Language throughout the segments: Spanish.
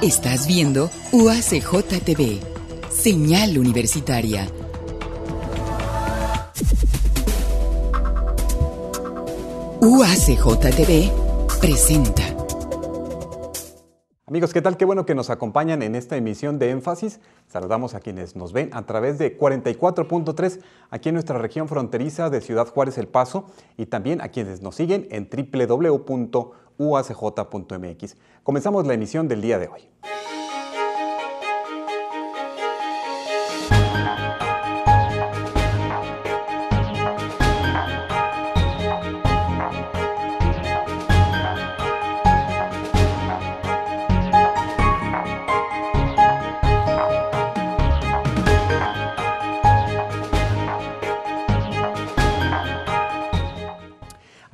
Estás viendo UACJTV, señal universitaria. UACJTV presenta. Amigos, ¿qué tal? Qué bueno que nos acompañan en esta emisión de Énfasis. Saludamos a quienes nos ven a través de 44.3 aquí en nuestra región fronteriza de Ciudad Juárez El Paso y también a quienes nos siguen en www uacj.mx. Comenzamos la emisión del día de hoy.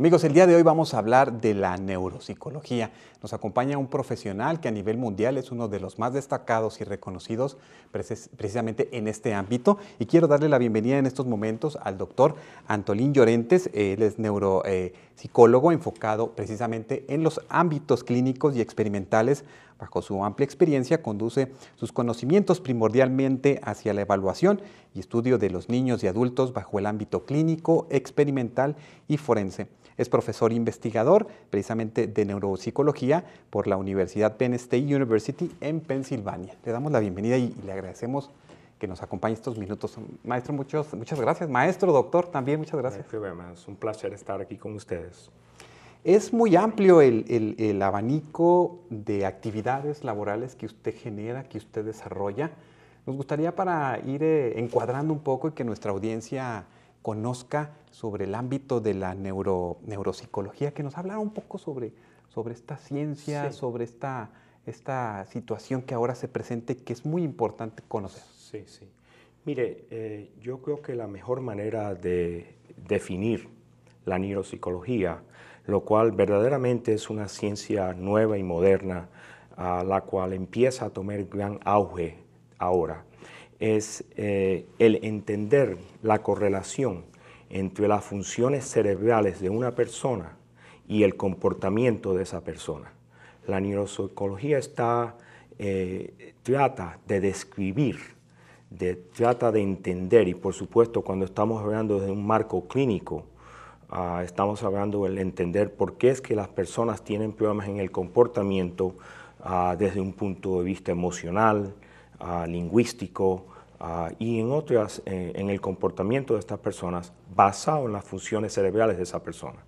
Amigos, el día de hoy vamos a hablar de la neuropsicología. Nos acompaña un profesional que a nivel mundial es uno de los más destacados y reconocidos precisamente en este ámbito. Y quiero darle la bienvenida en estos momentos al doctor Antolín Llorentes. Él es neuropsicólogo eh, enfocado precisamente en los ámbitos clínicos y experimentales Bajo su amplia experiencia conduce sus conocimientos primordialmente hacia la evaluación y estudio de los niños y adultos bajo el ámbito clínico, experimental y forense. Es profesor investigador precisamente de neuropsicología por la Universidad Penn State University en Pensilvania. Le damos la bienvenida y, le agradecemos que nos acompañe estos minutos. Maestro, muchas gracias. Maestro, doctor, también muchas gracias. Es un placer estar aquí con ustedes. Es muy amplio el, abanico de actividades laborales que usted genera, que usted desarrolla. Nos gustaría para ir eh, encuadrando un poco y que nuestra audiencia conozca sobre el ámbito de la neuropsicología, que nos hablara un poco sobre, sobre esta ciencia, sobre esta, situación que ahora se presente, que es muy importante conocer. Sí, sí. Mire, eh, yo creo que la mejor manera de definir la neuropsicología lo cual verdaderamente es una ciencia nueva y moderna, a la cual empieza a tomar gran auge ahora, es eh, el entender la correlación entre las funciones cerebrales de una persona y el comportamiento de esa persona. La neuropsicología está, eh, trata de describir, de, trata de entender y por supuesto cuando estamos hablando de un marco clínico, Ah, estamos hablando del entender por qué es que las personas tienen problemas en el comportamiento ah, desde un punto de vista emocional, ah, lingüístico y en otras, eh, en el comportamiento de estas personas basado en las funciones cerebrales de esa persona.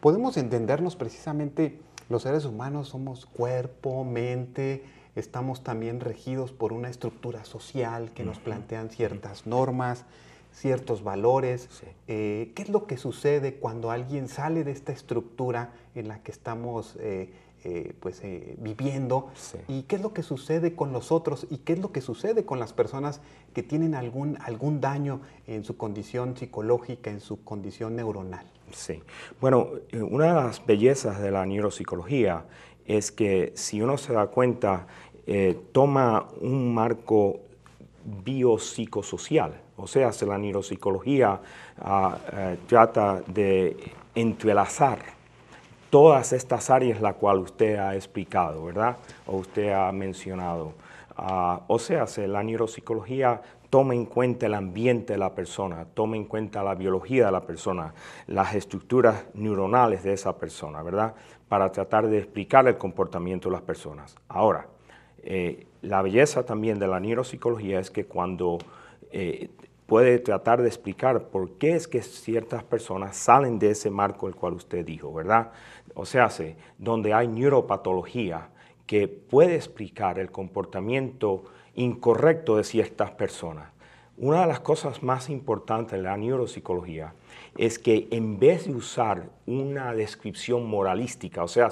Podemos entendernos precisamente, los seres humanos somos cuerpo, mente, estamos también regidos por una estructura social que nos plantean ciertas normas ciertos valores. Eh, ¿Qué es lo que sucede cuando alguien sale de esta estructura en la que estamos eh, eh, pues, viviendo? ¿Y qué es lo que sucede con los otros? ¿Y qué es lo que sucede con las personas que tienen algún, algún daño en su condición psicológica, en su condición neuronal? Sí. Bueno, una de las bellezas de la neuropsicología es que si uno se da cuenta, toma un marco biopsicosocial, o sea, la neuropsicología ah, eh, trata de entrelazar todas estas áreas la cual usted ha explicado, ¿verdad? O usted ha mencionado. Ah, o sea, la neuropsicología toma en cuenta el ambiente de la persona, toma en cuenta la biología de la persona, las estructuras neuronales de esa persona, ¿verdad? Para tratar de explicar el comportamiento de las personas. Ahora, eh, la belleza también de la neuropsicología es que cuando eh, puede tratar de explicar por qué es que ciertas personas salen de ese marco el cual usted dijo, ¿verdad? O sea, donde hay neuropatología que puede explicar el comportamiento incorrecto de ciertas personas. Una de las cosas más importantes de la neuropsicología es que en vez de usar una descripción moralística, o sea,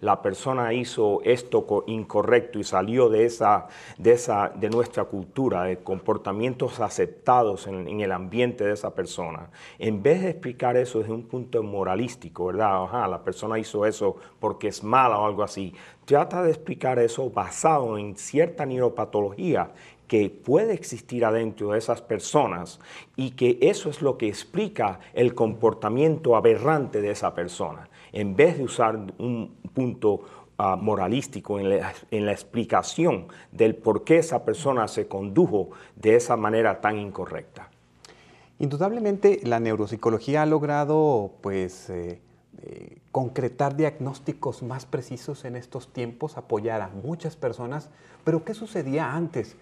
la persona hizo esto incorrecto y salió de, esa, de, nuestra cultura, de comportamientos aceptados en, el ambiente de esa persona, en vez de explicar eso desde un punto moralístico, ¿verdad? Ajá, la persona hizo eso porque es mala o algo así, trata de explicar eso basado en cierta neuropatología que puede existir adentro de esas personas y que eso es lo que explica el comportamiento aberrante de esa persona, en vez de usar un punto ah, moralístico en la, explicación del por qué esa persona se condujo de esa manera tan incorrecta. Indudablemente la neuropsicología ha logrado pues eh, eh, concretar diagnósticos más precisos en estos tiempos, apoyar a muchas personas, pero ¿qué sucedía antes?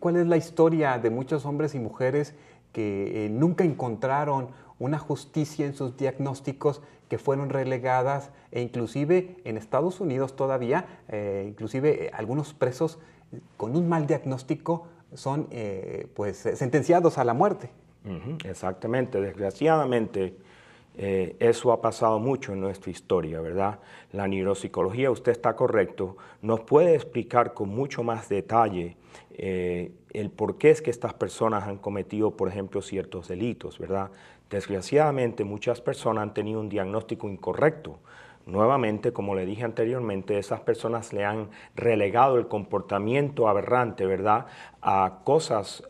cuál es la historia de muchos hombres y mujeres que eh, nunca encontraron una justicia en sus diagnósticos que fueron relegadas e inclusive en Estados Unidos todavía, eh, inclusive eh, algunos presos con un mal diagnóstico son pues sentenciados a la muerte. exactamente, desgraciadamente eh, eso ha pasado mucho en nuestra historia, ¿verdad? La neuropsicología, usted está correcto, nos puede explicar con mucho más detalle eh, el por qué es que estas personas han cometido, por ejemplo, ciertos delitos, ¿verdad? Desgraciadamente, muchas personas han tenido un diagnóstico incorrecto Nuevamente, como le dije anteriormente, esas personas le han relegado el comportamiento aberrante, ¿verdad?, a cosas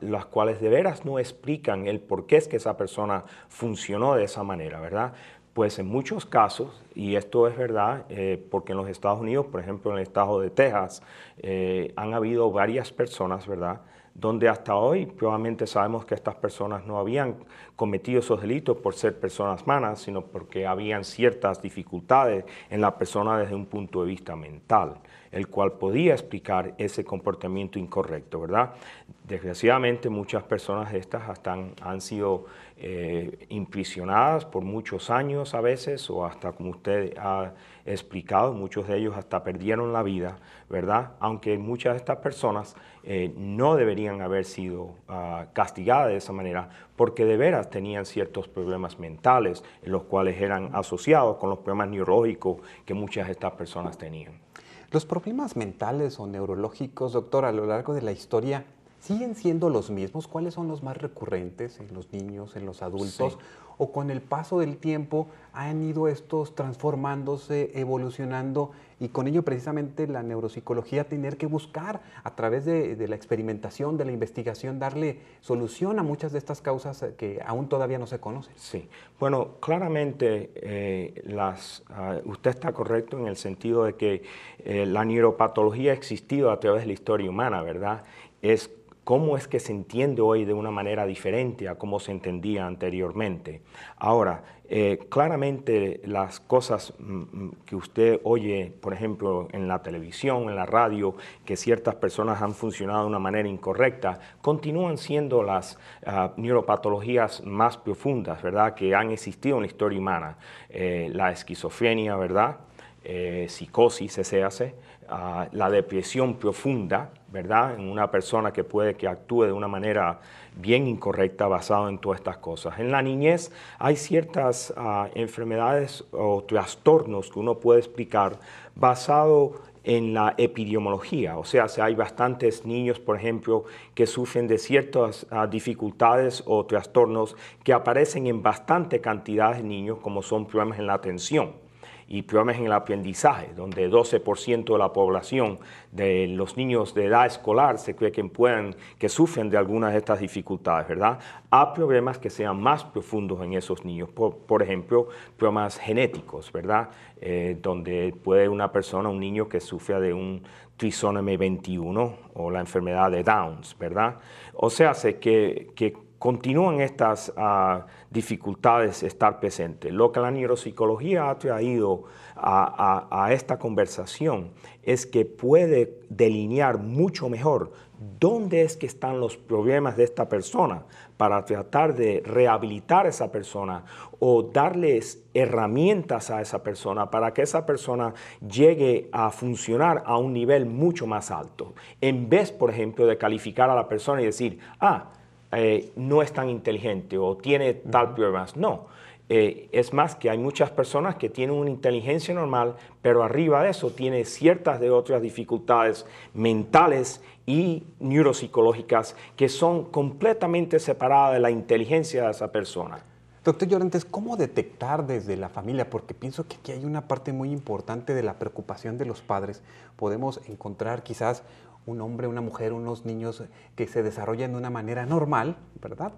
las cuales de veras no explican el por qué es que esa persona funcionó de esa manera, ¿verdad? Pues en muchos casos, y esto es verdad, eh, porque en los Estados Unidos, por ejemplo, en el estado de Texas, eh, han habido varias personas, ¿verdad?, donde hasta hoy probablemente sabemos que estas personas no habían cometido esos delitos por ser personas malas, sino porque habían ciertas dificultades en la persona desde un punto de vista mental el cual podía explicar ese comportamiento incorrecto, ¿verdad? Desgraciadamente muchas personas de estas han, sido impresionadas eh, imprisionadas por muchos años a veces o hasta como usted ha explicado, muchos de ellos hasta perdieron la vida, ¿verdad? Aunque muchas de estas personas eh, no deberían haber sido ah, castigadas de esa manera porque de veras tenían ciertos problemas mentales, los cuales eran asociados con los problemas neurológicos que muchas de estas personas tenían. ¿Los problemas mentales o neurológicos, doctor, a lo largo de la historia siguen siendo los mismos? ¿Cuáles son los más recurrentes en los niños, en los adultos? o con el paso del tiempo han ido estos transformándose, evolucionando y con ello precisamente la neuropsicología tener que buscar a través de, la experimentación, de la investigación, darle solución a muchas de estas causas eh, que aún todavía no se conocen. Sí, bueno, claramente eh, las, ah, usted está correcto en el sentido de que eh, la neuropatología ha existido a través de la historia humana, ¿verdad? Es cómo es que se entiende hoy de una manera diferente a cómo se entendía anteriormente. Ahora, eh, claramente las cosas mm, mm, que usted oye, por ejemplo, en la televisión, en la radio, que ciertas personas han funcionado de una manera incorrecta, continúan siendo las ah, neuropatologías más profundas, ¿verdad?, que han existido en la historia humana. Eh, la esquizofrenia, ¿verdad?, eh, psicosis, se hace, ah, la depresión profunda, ¿verdad? En una persona que puede que actúe de una manera bien incorrecta basado en todas estas cosas. En la niñez hay ciertas ah, enfermedades o trastornos que uno puede explicar basado en la epidemiología, o sea, si hay bastantes niños, por ejemplo, que sufren de ciertas ah, dificultades o trastornos que aparecen en bastante cantidad de niños, como son problemas en la atención y problemas en el aprendizaje, donde 12% de la población de los niños de edad escolar se cree que pueden, que sufren de algunas de estas dificultades, ¿verdad? Hay problemas que sean más profundos en esos niños, por, ejemplo, problemas genéticos, ¿verdad? Eh, donde puede una persona, un niño que sufre de un trisónome 21 o la enfermedad de Downs, ¿verdad? O sea, hace que continúan estas ah, dificultades estar presente. Lo que la neuropsicología ha traído a, esta conversación es que puede delinear mucho mejor dónde es que están los problemas de esta persona para tratar de rehabilitar a esa persona o darles herramientas a esa persona para que esa persona llegue a funcionar a un nivel mucho más alto. En vez, por ejemplo, de calificar a la persona y decir, ah, eh, no es tan inteligente o tiene tal problema. No. Eh, es más que hay muchas personas que tienen una inteligencia normal, pero arriba de eso tiene ciertas de otras dificultades mentales y neuropsicológicas que son completamente separadas de la inteligencia de esa persona. Doctor Llorentes, ¿cómo detectar desde la familia? Porque pienso que aquí hay una parte muy importante de la preocupación de los padres. Podemos encontrar quizás un hombre, una mujer, unos niños que se desarrollan de una manera normal, ¿verdad?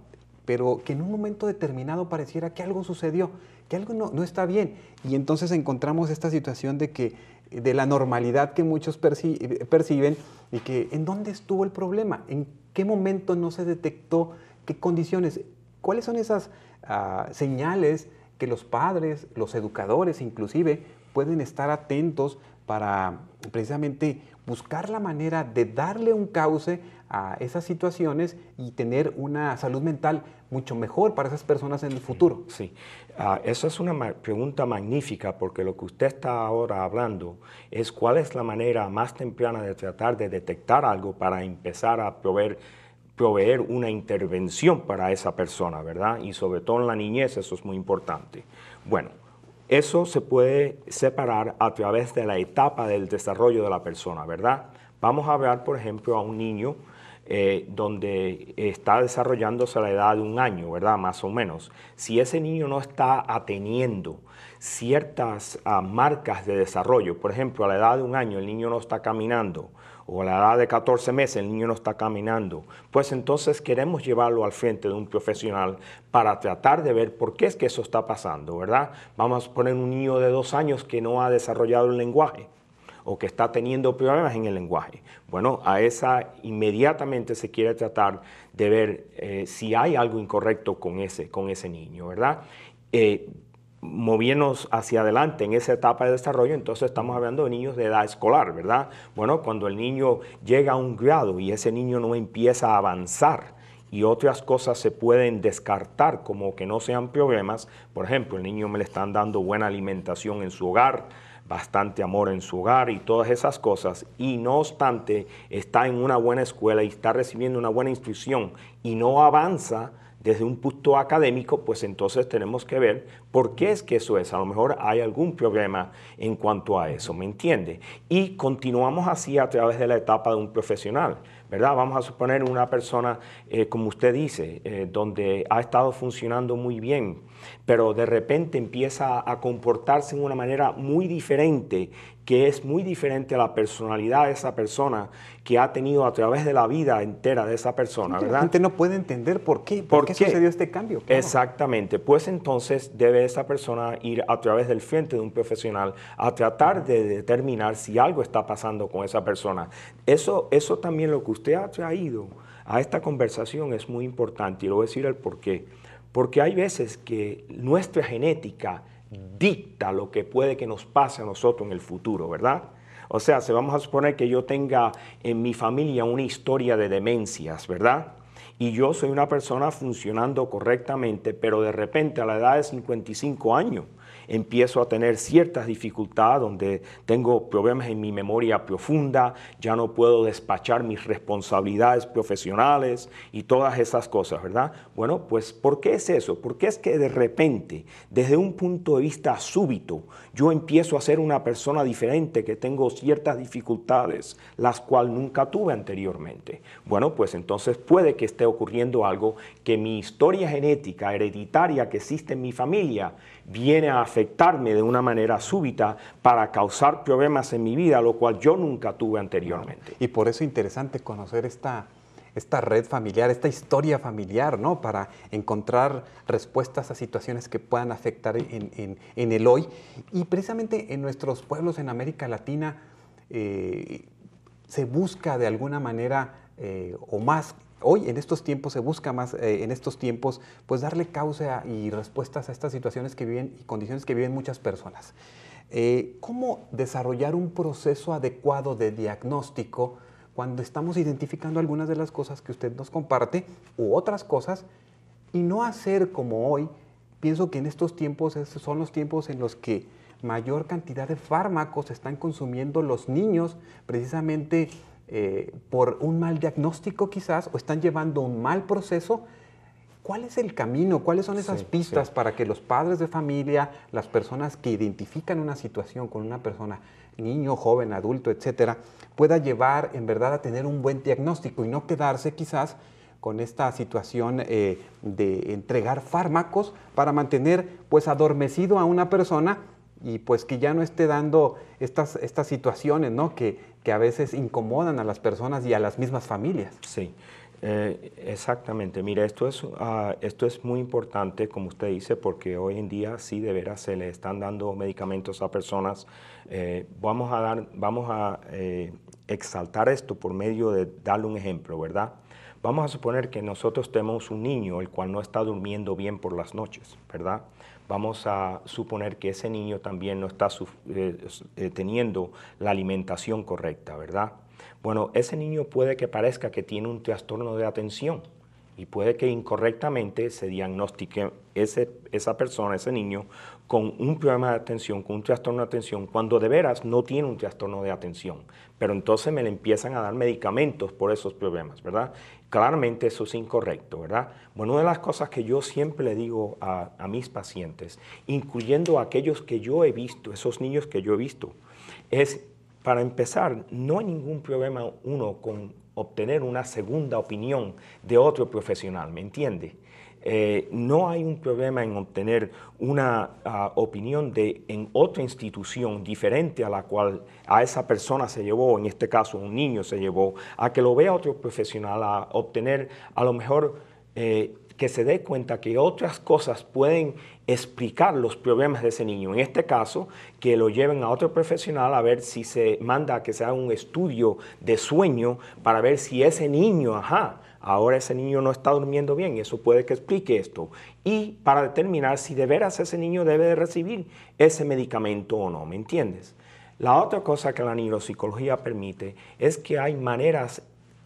Pero que en un momento determinado pareciera que algo sucedió, que algo no, está bien. Y entonces encontramos esta situación de que de la normalidad que muchos perciben y que en dónde estuvo el problema, en qué momento no se detectó, qué condiciones, cuáles son esas ah, señales que los padres, los educadores inclusive, pueden estar atentos para precisamente buscar la manera de darle un cauce a esas situaciones y tener una salud mental mucho mejor para esas personas en el futuro. Mm, sí, ah, Esa eso es una pregunta magnífica porque lo que usted está ahora hablando es cuál es la manera más temprana de tratar de detectar algo para empezar a proveer proveer una intervención para esa persona, ¿verdad? Y sobre todo en la niñez eso es muy importante. Bueno, eso se puede separar a través de la etapa del desarrollo de la persona, ¿verdad? Vamos a ver, por ejemplo, a un niño eh, donde está desarrollándose a la edad de un año, ¿verdad? Más o menos. Si ese niño no está ateniendo ciertas ah, marcas de desarrollo, por ejemplo, a la edad de un año el niño no está caminando, o a la edad de 14 meses el niño no está caminando, pues entonces queremos llevarlo al frente de un profesional para tratar de ver por qué es que eso está pasando, ¿verdad? Vamos a poner un niño de dos años que no ha desarrollado el lenguaje o que está teniendo problemas en el lenguaje. Bueno, a esa inmediatamente se quiere tratar de ver eh, si hay algo incorrecto con ese, con ese niño, ¿verdad? Eh, moviéndonos hacia adelante en esa etapa de desarrollo, entonces estamos hablando de niños de edad escolar, ¿verdad? Bueno, cuando el niño llega a un grado y ese niño no empieza a avanzar y otras cosas se pueden descartar como que no sean problemas, por ejemplo, el niño me le están dando buena alimentación en su hogar, bastante amor en su hogar y todas esas cosas, y no obstante está en una buena escuela y está recibiendo una buena instrucción y no avanza, desde un punto académico, pues entonces tenemos que ver por qué es que eso es. A lo mejor hay algún problema en cuanto a eso, ¿me entiende? Y continuamos así a través de la etapa de un profesional, ¿verdad? Vamos a suponer una persona, eh, como usted dice, eh, donde ha estado funcionando muy bien pero de repente empieza a comportarse en una manera muy diferente, que es muy diferente a la personalidad de esa persona que ha tenido a través de la vida entera de esa persona, ¿verdad? La no puede entender por qué, por, qué, sucedió este cambio. Exactamente, pues entonces debe esa persona ir a través del frente de un profesional a tratar de determinar si algo está pasando con esa persona. Eso, eso también lo que usted ha traído a esta conversación es muy importante y lo voy a decir el por qué. Porque hay veces que nuestra genética dicta lo que puede que nos pase a nosotros en el futuro, ¿verdad? O sea, se vamos a suponer que yo tenga en mi familia una historia de demencias, ¿verdad? Y yo soy una persona funcionando correctamente, pero de repente a la edad de 55 años, empiezo a tener ciertas dificultades, donde tengo problemas en mi memoria profunda, ya no puedo despachar mis responsabilidades profesionales y todas esas cosas, ¿verdad? Bueno, pues ¿por qué es eso? ¿Por qué es que de repente, desde un punto de vista súbito, yo empiezo a ser una persona diferente, que tengo ciertas dificultades, las cuales nunca tuve anteriormente. Bueno, pues entonces puede que esté ocurriendo algo que mi historia genética hereditaria que existe en mi familia viene a afectarme de una manera súbita para causar problemas en mi vida, lo cual yo nunca tuve anteriormente. Y por eso es interesante conocer esta, esta red familiar, esta historia familiar, ¿no? Para encontrar respuestas a situaciones que puedan afectar en, el hoy. Y precisamente en nuestros pueblos en América Latina eh, se busca de alguna manera eh, o más hoy en estos tiempos se busca más, eh, en estos tiempos, pues darle causa y respuestas a estas situaciones que viven y condiciones que viven muchas personas. Eh, ¿Cómo desarrollar un proceso adecuado de diagnóstico cuando estamos identificando algunas de las cosas que usted nos comparte u otras cosas y no hacer como hoy? Pienso que en estos tiempos son los tiempos en los que mayor cantidad de fármacos están consumiendo los niños precisamente eh, por un mal diagnóstico quizás o están llevando un mal proceso. ¿Cuál es el camino? ¿Cuáles son esas pistas para que los padres de familia, las personas que identifican una situación con una persona, niño, joven, adulto, etcétera, pueda llevar en verdad a tener un buen diagnóstico y no quedarse quizás con esta situación eh, de entregar fármacos para mantener pues adormecido a una persona y pues que ya no esté dando estas, estas situaciones ¿no? que, a veces incomodan a las personas y a las mismas familias. Sí, eh, exactamente. Mira, esto es, ah, esto es muy importante, como usted dice, porque hoy en día sí de veras se le están dando medicamentos a personas. Eh, vamos a, dar, vamos a eh, exaltar esto por medio de darle un ejemplo, ¿verdad? Vamos a suponer que nosotros tenemos un niño el cual no está durmiendo bien por las noches, ¿verdad? vamos a suponer que ese niño también no está eh, eh, teniendo la alimentación correcta, ¿verdad? Bueno, ese niño puede que parezca que tiene un trastorno de atención y puede que incorrectamente se diagnostique ese, esa persona, ese niño, con un problema de atención, con un trastorno de atención, cuando de veras no tiene un trastorno de atención. Pero entonces me le empiezan a dar medicamentos por esos problemas, ¿verdad? Claramente eso es incorrecto, ¿verdad? Bueno, una de las cosas que yo siempre le digo a, a mis pacientes, incluyendo aquellos que yo he visto, esos niños que yo he visto, es, para empezar, no hay ningún problema uno con obtener una segunda opinión de otro profesional, ¿me entiende? Eh, no hay un problema en obtener una ah, opinión de en otra institución diferente a la cual a esa persona se llevó, en este caso un niño se llevó, a que lo vea otro profesional, a obtener a lo mejor eh, que se dé cuenta que otras cosas pueden explicar los problemas de ese niño. En este caso, que lo lleven a otro profesional a ver si se manda a que se haga un estudio de sueño para ver si ese niño, ajá, ahora ese niño no está durmiendo bien, eso puede que explique esto. Y para determinar si de veras ese niño debe de recibir ese medicamento o no, ¿me entiendes? La otra cosa que la neuropsicología permite es que hay maneras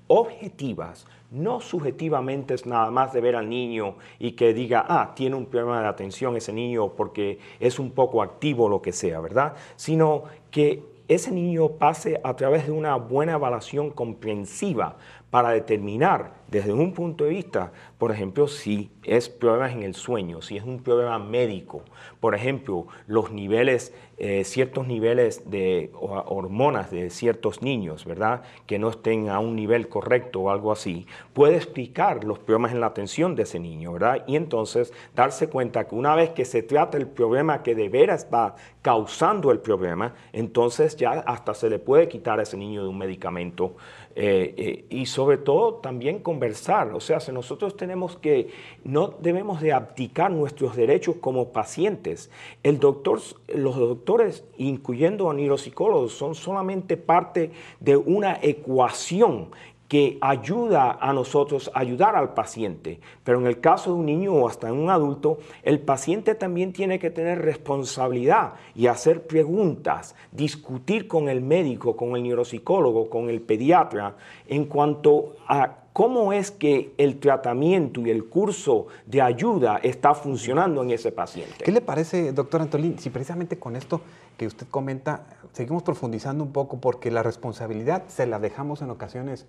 objetivas no subjetivamente es nada más de ver al niño y que diga, ah, tiene un problema de atención ese niño porque es un poco activo, lo que sea, ¿verdad? Sino que ese niño pase a través de una buena evaluación comprensiva para determinar desde un punto de vista, por ejemplo, si es problemas en el sueño, si es un problema médico, por ejemplo, los niveles, eh, ciertos niveles de hormonas de ciertos niños, ¿verdad? Que no estén a un nivel correcto o algo así, puede explicar los problemas en la atención de ese niño, ¿verdad? Y entonces darse cuenta que una vez que se trata el problema que de veras está causando el problema, entonces ya hasta se le puede quitar a ese niño de un medicamento eh, eh, y sobre todo también conversar. O sea, si nosotros tenemos que, no debemos de abdicar nuestros derechos como pacientes. El doctor, los doctores, incluyendo a neuropsicólogos, son solamente parte de una ecuación que ayuda a nosotros a ayudar al paciente. Pero en el caso de un niño o hasta un adulto, el paciente también tiene que tener responsabilidad y hacer preguntas, discutir con el médico, con el neuropsicólogo, con el pediatra, en cuanto a cómo es que el tratamiento y el curso de ayuda está funcionando en ese paciente. ¿Qué le parece, doctor Antolín, si precisamente con esto que usted comenta, seguimos profundizando un poco porque la responsabilidad se la dejamos en ocasiones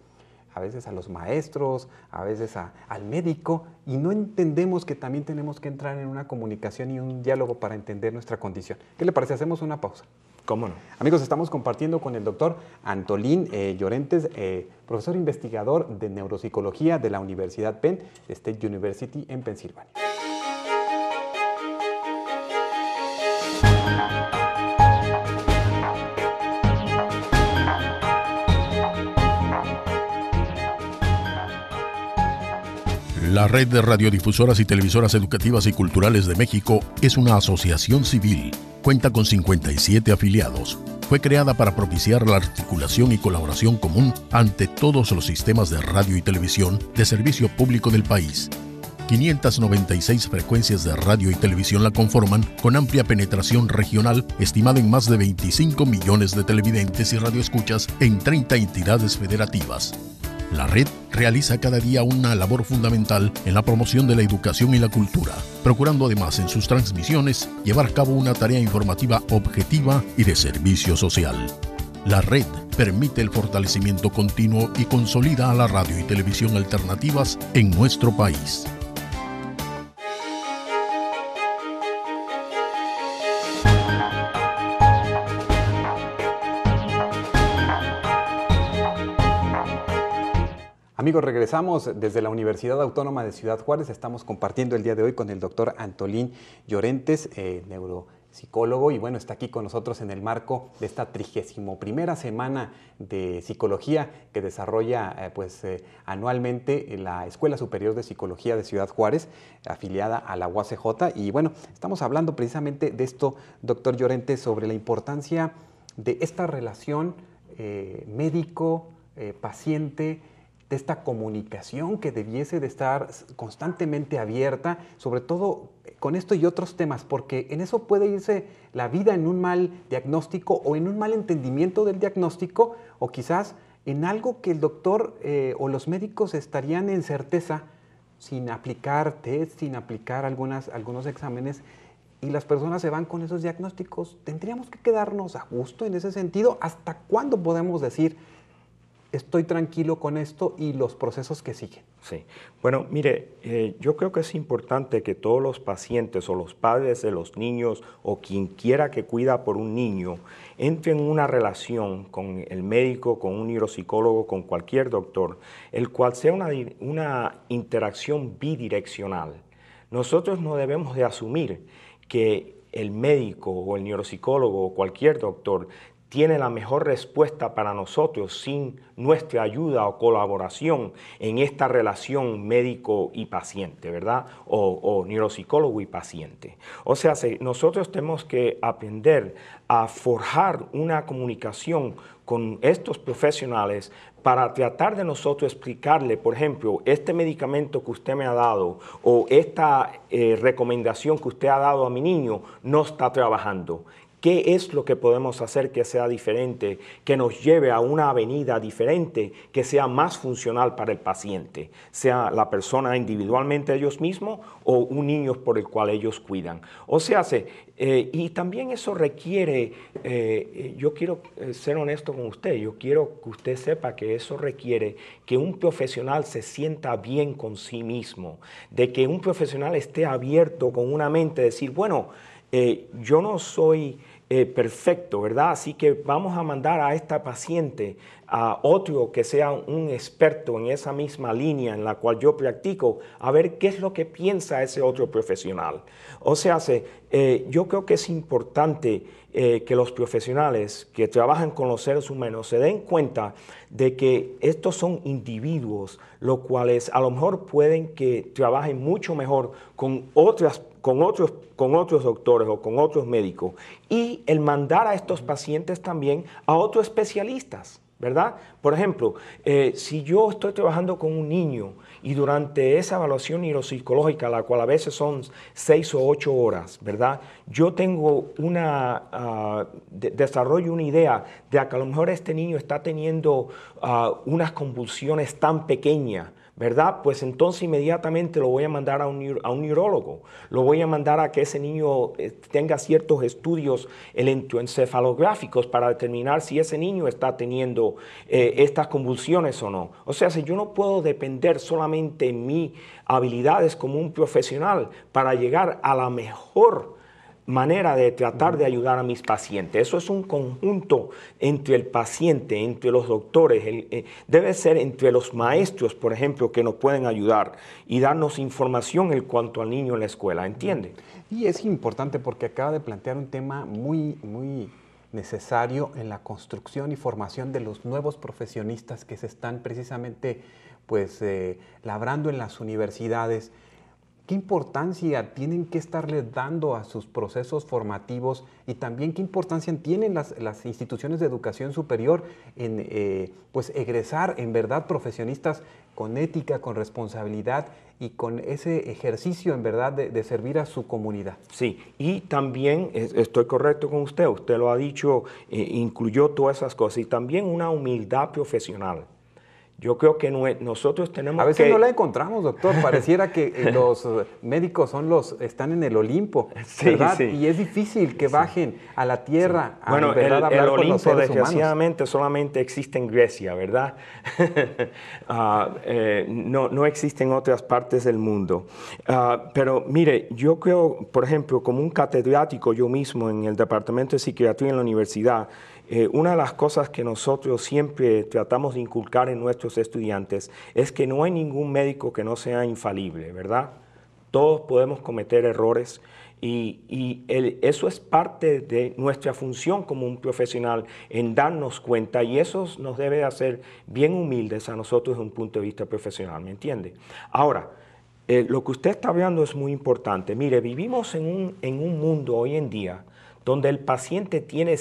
a veces a los maestros, a veces al médico, y no entendemos que también tenemos que entrar en una comunicación y un diálogo para entender nuestra condición. ¿Qué le parece? Hacemos una pausa. ¿Cómo no? Amigos, estamos compartiendo con el doctor Antolín eh, Llorentes, eh, profesor investigador de neuropsicología de la Universidad Penn, State University en Pensilvania. La Red de Radiodifusoras y Televisoras Educativas y Culturales de México es una asociación civil. Cuenta con 57 afiliados. Fue creada para propiciar la articulación y colaboración común ante todos los sistemas de radio y televisión de servicio público del país. 596 frecuencias de radio y televisión la conforman, con amplia penetración regional, estimada en más de 25 millones de televidentes y radioescuchas en 30 entidades federativas. La red realiza cada día una labor fundamental en la promoción de la educación y la cultura, procurando además en sus transmisiones llevar a cabo una tarea informativa objetiva y de servicio social. La red permite el fortalecimiento continuo y consolida a la radio y televisión alternativas en nuestro país Amigos, regresamos desde la Universidad Autónoma de Ciudad Juárez. Estamos compartiendo el día de hoy con el doctor Antolín Llorentes, eh, neuropsicólogo, y bueno, está aquí con nosotros en el marco de esta trigésimo primera semana de psicología que desarrolla eh, pues eh, anualmente la Escuela Superior de Psicología de Ciudad Juárez, afiliada a la UACJ. Y bueno, estamos hablando precisamente de esto, doctor Llorentes, sobre la importancia de esta relación médico-paciente de esta comunicación que debiese de estar constantemente abierta, sobre todo eh, con esto y otros temas, porque en eso puede irse la vida en un mal diagnóstico o en un mal entendimiento del diagnóstico o quizás en algo que el doctor eh, o los médicos estarían en certeza sin aplicar test, sin aplicar algunas, algunos exámenes y las personas se van con esos diagnósticos. Tendríamos que quedarnos a gusto en ese sentido. ¿Hasta cuándo podemos decir estoy tranquilo con esto y los procesos que siguen. Sí, bueno, mire, eh, yo creo que es importante que todos los pacientes o los padres de los niños o quien quiera que cuida por un niño entre en una relación con el médico, con un neuropsicólogo, con cualquier doctor, el cual sea una, una interacción bidireccional. Nosotros no debemos de asumir que el médico o el neuropsicólogo o cualquier doctor tiene la mejor respuesta para nosotros sin nuestra ayuda o colaboración en esta relación médico y paciente, ¿verdad? O, neuropsicólogo y paciente. O sea, nosotros tenemos que aprender a forjar una comunicación con estos profesionales para tratar de nosotros explicarle, por ejemplo, este medicamento que usted me ha dado o esta eh, recomendación que usted ha dado a mi niño no está trabajando. ¿Qué es lo que podemos hacer que sea diferente, que nos lleve a una avenida diferente, que sea más funcional para el paciente, sea la persona individualmente ellos mismos o un niño por el cual ellos cuidan? O sea, se, eh, y también eso requiere, eh, yo quiero eh, ser honesto con usted, yo quiero que usted sepa que eso requiere que un profesional se sienta bien con sí mismo, de que un profesional esté abierto con una mente, decir, bueno, yo no soy... Eh, perfecto, ¿verdad? Así que vamos a mandar a esta paciente a otro que sea un experto en esa misma línea en la cual yo practico, a ver qué es lo que piensa ese otro profesional. O sea, se, eh, yo creo que es importante eh, que los profesionales que trabajan con los seres humanos se den cuenta de que estos son individuos, los cuales a lo mejor pueden que trabajen mucho mejor con otras personas con otros, con otros doctores o con otros médicos y el mandar a estos pacientes también a otros especialistas. ¿verdad? Por ejemplo, eh, si yo estoy trabajando con un niño y durante esa evaluación neuropsicológica, la cual a veces son seis o ocho horas, ¿verdad? Yo tengo una, ah, desarrollo una idea de que a lo mejor este niño está teniendo ah, unas convulsiones tan pequeñas, ¿verdad? Pues entonces inmediatamente lo voy a mandar a un, a neurólogo, lo voy a mandar a que ese niño eh, tenga ciertos estudios encefalográficos para determinar si ese niño está teniendo eh, estas convulsiones o no. O sea, si yo no puedo depender solamente de mis habilidades como un profesional para llegar a la mejor manera de tratar de ayudar a mis pacientes. Eso es un conjunto entre el paciente, entre los doctores, eh, debe ser entre los maestros, por ejemplo, que nos pueden ayudar y darnos información en cuanto al niño en la escuela, ¿entiende? Y es importante porque acaba de plantear un tema muy, muy necesario en la construcción y formación de los nuevos profesionistas que se están precisamente pues eh, labrando en las universidades ¿Qué importancia tienen que estarle dando a sus procesos formativos y también qué importancia tienen las, instituciones de educación superior en eh, pues egresar en verdad profesionistas con ética, con responsabilidad y con ese ejercicio en verdad de, servir a su comunidad. Sí, y también estoy correcto con usted, usted lo ha dicho, eh, incluyó todas esas cosas y también una humildad profesional. Yo creo que nosotros tenemos A veces no la encontramos, doctor. Pareciera que eh, los eh, médicos son los están en el Olimpo, sí, ¿verdad? Sí. Y es difícil que bajen a la tierra a Bueno, el, el, Olimpo desgraciadamente solamente existe en Grecia, ¿verdad? Ah, eh, no, no existe en otras partes del mundo. Ah, pero mire, yo creo, por ejemplo, como un catedrático yo mismo en el Departamento de Psiquiatría en la universidad, eh, una de las cosas que nosotros siempre tratamos de inculcar en nuestros estudiantes es que no hay ningún médico que no sea infalible, ¿verdad? Todos podemos cometer errores y, eso es parte de nuestra función como un profesional en darnos cuenta y eso nos debe hacer bien humildes a nosotros desde un punto de vista profesional, ¿me entiende? Ahora, eh, lo que usted está hablando es muy importante. Mire, vivimos en un mundo hoy en día donde el paciente tiene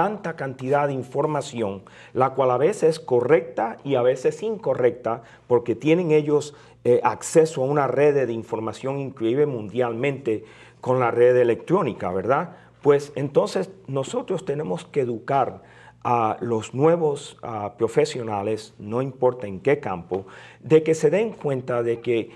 tanta cantidad de información, la cual a veces es correcta y a veces incorrecta, porque tienen ellos eh, acceso a una red de información increíble mundialmente con la red electrónica, ¿verdad? Pues entonces nosotros tenemos que educar a los nuevos profesionales, no importa en qué campo, de que se den cuenta de que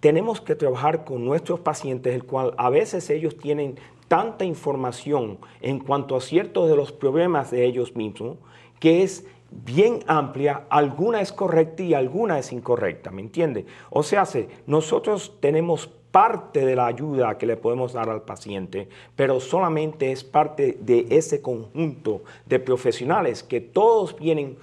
tenemos que trabajar con nuestros pacientes, el cual a veces ellos tienen tanta información en cuanto a ciertos de los problemas de ellos mismos que es bien amplia, alguna es correcta y alguna es incorrecta, ¿me entiende? O sea, nosotros tenemos parte de la ayuda que le podemos dar al paciente, pero solamente es parte de ese conjunto de profesionales que todos vienen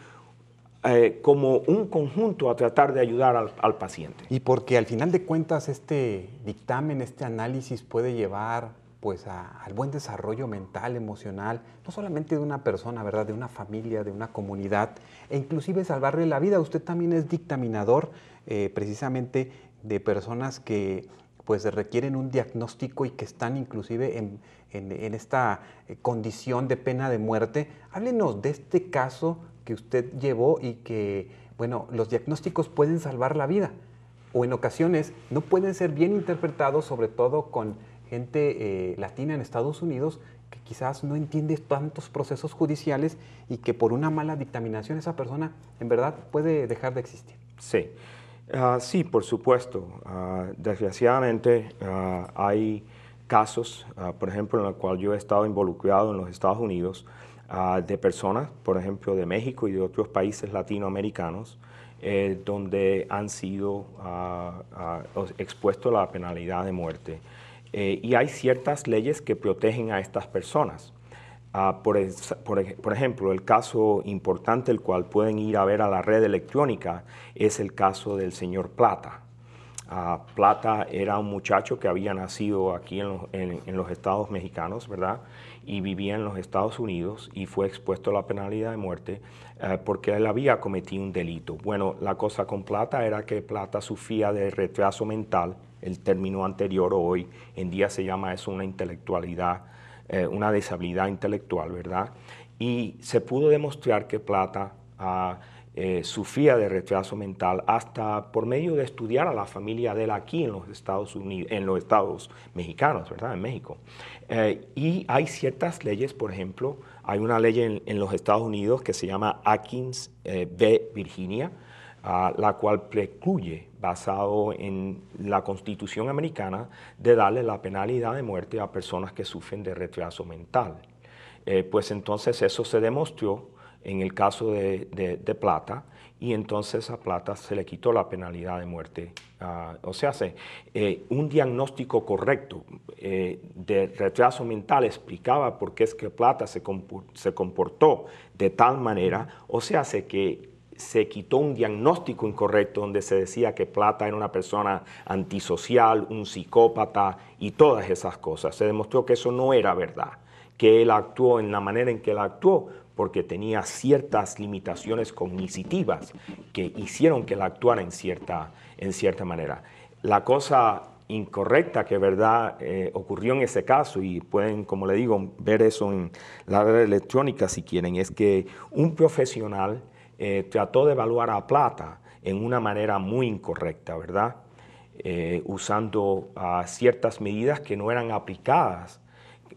eh, como un conjunto a tratar de ayudar al, al, paciente. Y porque al final de cuentas este dictamen, este análisis puede llevar pues al buen desarrollo mental, emocional, no solamente de una persona, ¿verdad? De una familia, de una comunidad, e inclusive salvarle la vida. Usted también es dictaminador eh, precisamente de personas que pues requieren un diagnóstico y que están inclusive en, en esta eh, condición de pena de muerte. Háblenos de este caso que usted llevó y que, bueno, los diagnósticos pueden salvar la vida o en ocasiones no pueden ser bien interpretados, sobre todo con gente eh, latina en Estados Unidos que quizás no entiende tantos procesos judiciales y que por una mala dictaminación esa persona en verdad puede dejar de existir. Sí, ah, sí, por supuesto. Ah, desgraciadamente ah, hay casos, por ejemplo, en los cuales yo he estado involucrado en los Estados Unidos, de personas, por ejemplo, de México y de otros países latinoamericanos, eh, donde han sido expuestos a la penalidad de muerte. Eh, y hay ciertas leyes que protegen a estas personas. Ah, por, ejemplo, el caso importante el cual pueden ir a ver a la red electrónica es el caso del señor Plata. Ah, Plata era un muchacho que había nacido aquí en los, estados mexicanos, ¿verdad? Y vivía en los Estados Unidos y fue expuesto a la penalidad de muerte eh, porque él había cometido un delito. Bueno, la cosa con Plata era que Plata sufría de retraso mental el término anterior hoy en día se llama eso una intelectualidad, eh, una deshabilidad intelectual, ¿verdad? Y se pudo demostrar que Plata ah, eh, sufría de retraso mental hasta por medio de estudiar a la familia de él aquí en los Estados Unidos, en los Estados mexicanos, ¿verdad? En México. Eh, y hay ciertas leyes, por ejemplo, hay una ley en, en los Estados Unidos que se llama Atkins v. Virginia, la cual precluye, basado en la Constitución americana, de darle la penalidad de muerte a personas que sufren de retraso mental. Eh, pues entonces eso se demostró en el caso de, Plata, y entonces a Plata se le quitó la penalidad de muerte. Ah, o sea, se, eh, un diagnóstico correcto eh, de retraso mental explicaba por qué es que Plata se, se comportó de tal manera, o sea, se que se quitó un diagnóstico incorrecto donde se decía que Plata era una persona antisocial, un psicópata y todas esas cosas. Se demostró que eso no era verdad, que él actuó en la manera en que él actuó porque tenía ciertas limitaciones cognitivas que hicieron que él actuara en cierta, en cierta manera. La cosa incorrecta que verdad eh, ocurrió en ese caso y pueden, como le digo, ver eso en la red electrónica si quieren, es que un profesional eh, trató de evaluar a plata en una manera muy incorrecta, ¿verdad? Eh, usando ah, ciertas medidas que no eran aplicadas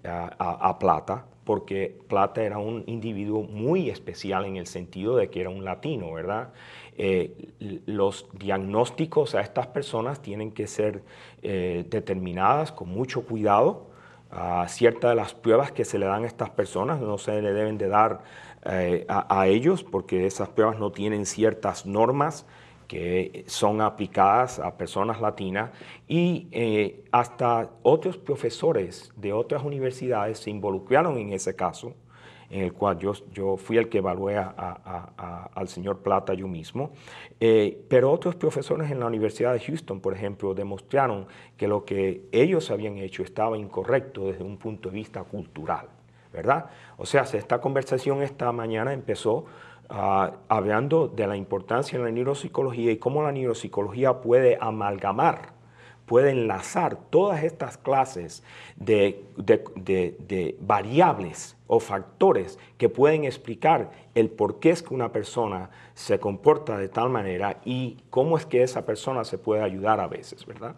ah, a, plata, porque Plata era un individuo muy especial en el sentido de que era un latino, ¿verdad? Eh, los diagnósticos a estas personas tienen que ser determinadas con mucho cuidado. Ah, ciertas de las pruebas que se le dan a estas personas no se le deben de dar eh, a, ellos porque esas pruebas no tienen ciertas normas que son aplicadas a personas latinas y eh, hasta otros profesores de otras universidades se involucraron en ese caso, en el cual yo, yo fui el que evalué al señor Plata yo mismo, eh, pero otros profesores en la Universidad de Houston, por ejemplo, demostraron que lo que ellos habían hecho estaba incorrecto desde un punto de vista cultural. ¿verdad? O sea, esta conversación esta mañana empezó ah, hablando de la importancia de la neuropsicología y cómo la neuropsicología puede amalgamar, puede enlazar todas estas clases de, de variables o factores que pueden explicar el por qué es que una persona se comporta de tal manera y cómo es que esa persona se puede ayudar a veces, ¿verdad?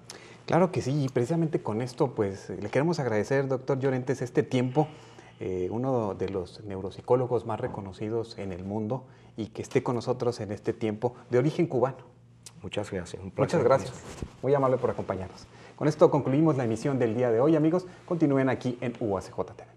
Claro que sí, y precisamente con esto, pues le queremos agradecer, doctor Llorentes, este tiempo eh, uno de los neuropsicólogos más reconocidos en el mundo y que esté con nosotros en este tiempo de origen cubano. Muchas gracias. Un placer. Muchas gracias. Muy amable por acompañarnos. Con esto concluimos la emisión del día de hoy, amigos. Continúen aquí en UACJ